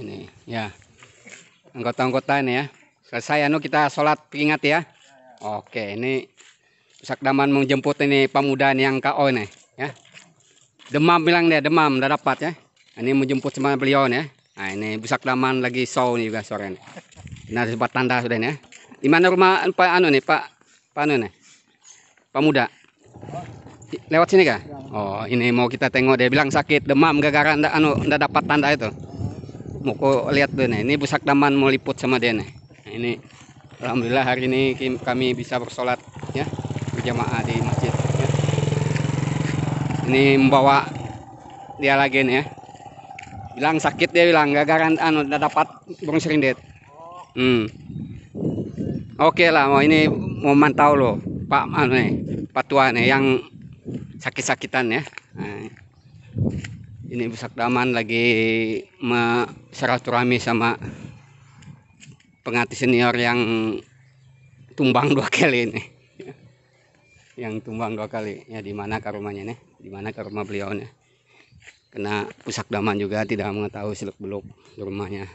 ini ya anggota-anggota ini ya selesai anu kita sholat ingat ya oke ini daman menjemput ini pemuda ini yang KO ini ya demam bilang dia demam udah dapat ya ini menjemput sama beliau nih ya nah ini busak daman lagi show nih juga sore ini ini harus sempat tanda sudah nih ya di mana rumah Pak Anu nih Pak Pak Anu nih pemuda lewat sini kah oh ini mau kita tengok dia bilang sakit demam gara-gara anu udah dapat tanda itu mau ko lihat nih, nah, ini busak taman mau liput sama dene nih. Nah, ini alhamdulillah hari ini kami bisa bersolat ya berjamaah di masjid ya. ini membawa dia lagi nih ya bilang sakit dia bilang gak garan anu udah dapat burung serindet hmm. oke okay lah mau ini mau mantau loh pak anu nih pak nih yang sakit-sakitan ya nah ini Ibu Sakdaman lagi seraturami sama pengati senior yang tumbang dua kali ini yang tumbang dua kali ya di mana ke rumahnya nih di mana ke rumah beliau nih kena pusak daman juga tidak mengetahui seluk beluk rumahnya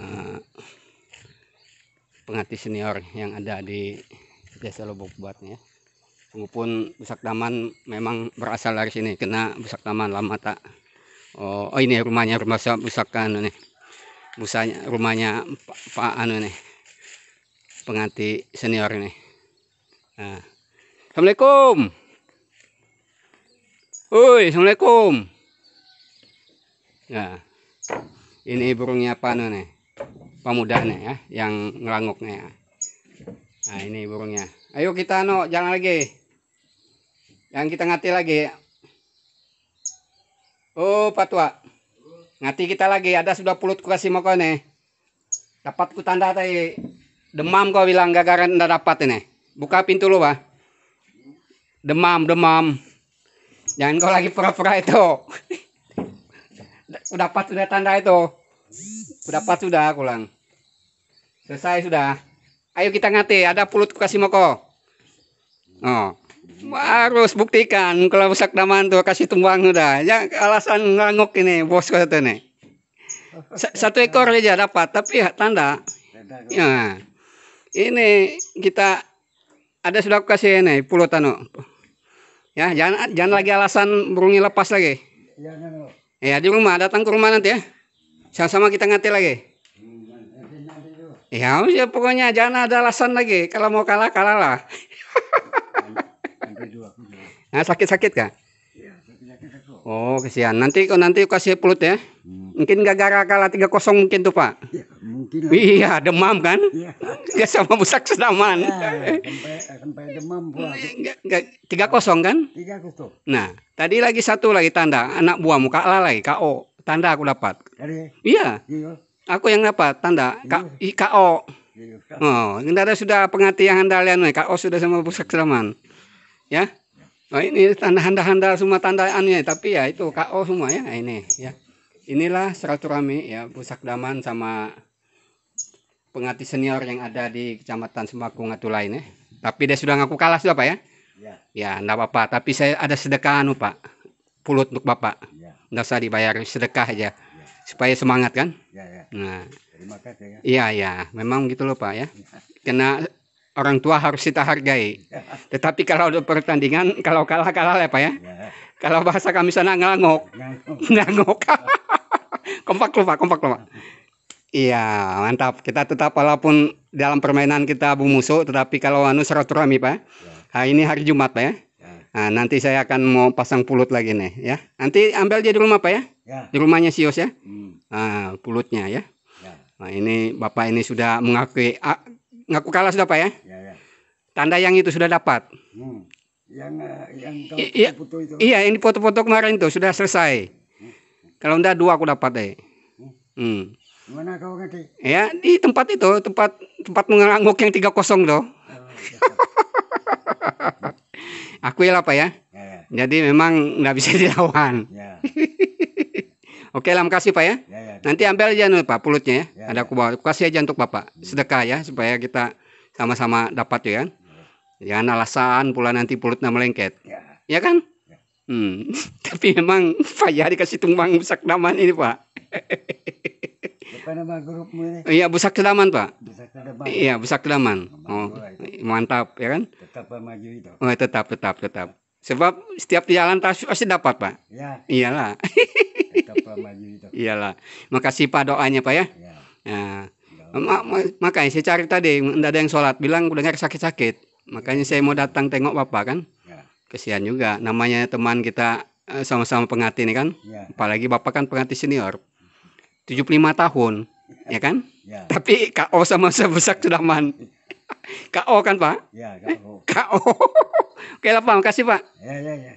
uh, eh, pengati senior yang ada di desa lubuk buatnya Walaupun busak Taman memang berasal dari sini, kena busak Taman lama tak. Oh, oh ini rumahnya rumah Besak busakan nih. Busanya rumahnya Pak, Pak anu nih. Penganti senior ini. Nah. Assalamualaikum. Oi, Assalamualaikum. Nah. Ini burungnya apa anu nih? Pemuda nih ya, yang ngelanguknya ya. Nah ini burungnya. Ayo kita no, jangan lagi. Yang kita ngati lagi. Oh patwa. Ngati kita lagi. Ada sudah pulut ku kasih makan nih. Dapat ku tanda tadi. Demam kau bilang gak gagaran ndak dapat ini. Buka pintu lu pak. Demam, demam. Jangan kau lagi pura-pura itu. Udah dapat sudah tanda itu. Udah dapat sudah kulang. Selesai sudah. Ayo kita ngate, ada pulut kasih moko. Oh. Harus buktikan kalau rusak daman tuh kasih tumbang udah. Ya alasan ngangguk ini bos kata tuh nih. Satu ekor aja dapat, tapi ya, tanda. Ya. Ini kita ada sudah kasih ini pulut anu. Ya, jangan jangan lagi alasan burungnya lepas lagi. Ya, ya di rumah, datang ke rumah nanti ya. Sama-sama kita ngate lagi. Ya, ya pokoknya jangan ada alasan lagi. Kalau mau kalah, kalahlah. nah, sakit-sakit kah? Iya, oh, kesian. Nanti nanti kasih pelut ya. mungkin hmm. Mungkin gara-gara kalah tiga kosong mungkin tuh, Pak. Iya, iya demam kan? Iya. Dia sama busak sedaman. Iya, sampai, sampai demam pula. 3-0 kan? tiga kosong. Nah, tadi lagi satu lagi tanda anak buah muka kalah lagi, KO. Tanda aku dapat. Iya. Aku yang dapat tanda kak iya. KO. Iya, iya. Oh, ini ada sudah pengati yang nih. KO sudah sama pusat seraman. Ya. Nah, ini tanda tanda handal semua tandaannya, tapi ya itu KO semua ya ini ya. Inilah seraturami ya pusak daman sama pengati senior yang ada di Kecamatan semakung atau ya. Tapi dia sudah ngaku kalah sudah Pak ya? Ya. Ya, apa-apa, tapi saya ada sedekah anu Pak. Pulut untuk Bapak. Ya. Enggak usah dibayar, sedekah aja supaya semangat kan ya, ya. nah terima kasih ya iya iya memang gitu loh pak ya karena orang tua harus kita hargai tetapi kalau ada pertandingan kalau kalah kalah ya pak ya, ya. kalau bahasa kami sana ngelangok ngelangok kompak loh pak kompak loh pak iya mantap kita tetap walaupun dalam permainan kita bumusuk, tetapi kalau anu serot rami pak ya. ya. hari ini hari Jumat pak ya Nah, nanti saya akan mau pasang pulut lagi nih ya. Nanti ambil aja di rumah Pak ya. ya. Di rumahnya Sios ya. Hmm. Nah, pulutnya ya. ya. Nah, ini Bapak ini sudah mengakui ah, ngaku kalah sudah Pak ya. ya, ya. Tanda yang itu sudah dapat. Hmm. Yang eh, yang I, iya, foto itu. Iya, yang foto-foto kemarin itu sudah selesai. Hmm. Kalau enggak dua aku dapat deh. Hmm. Mana kau ngerti? Ya, di tempat itu, tempat tempat mengangguk yang 30 loh. Oh, iya, iya. Akuil apa ya? Yeah. Ya, ya. Jadi memang nggak bisa dilawan. Yeah. Oke, lah kasih Pak ya. Yeah, yeah. Nanti ambil aja nih Pak pulutnya ya. Yeah, Ada aku ya. bawa. Aku kasih aja untuk Bapak. Sedekah ya supaya kita sama-sama dapat ya kan. Ya. Jangan alasan pula nanti pulutnya melengket. Ya, ya kan? Hmm. Tapi memang Pak ya dikasih tumbang besak daman ini Pak. Iya, busak kelaman, Pak. Iya, busak kelaman. Oh, mantap, ya kan? Tetap maju itu. Oh, tetap, tetap, tetap. Sebab setiap jalan tas pasti dapat, Pak. Ya. Iyalah. Tetap maju itu. Iyalah. Makasih Pak doanya, Pak ya. Ya. Nah, ma ma makanya saya cari tadi, enggak ada yang sholat, bilang udah dengar sakit-sakit. Makanya saya mau datang tengok Bapak kan. Ya. Kesian juga, namanya teman kita eh, sama-sama pengati ini kan. Ya. Apalagi Bapak kan pengati senior. 75 tahun, ya. ya kan? Ya. Tapi KO sama sebesar sudah man. KO kan, Pak? Ya, KO. KO. Oke lah, Pak. Makasih, Pak. Ya, ya, ya.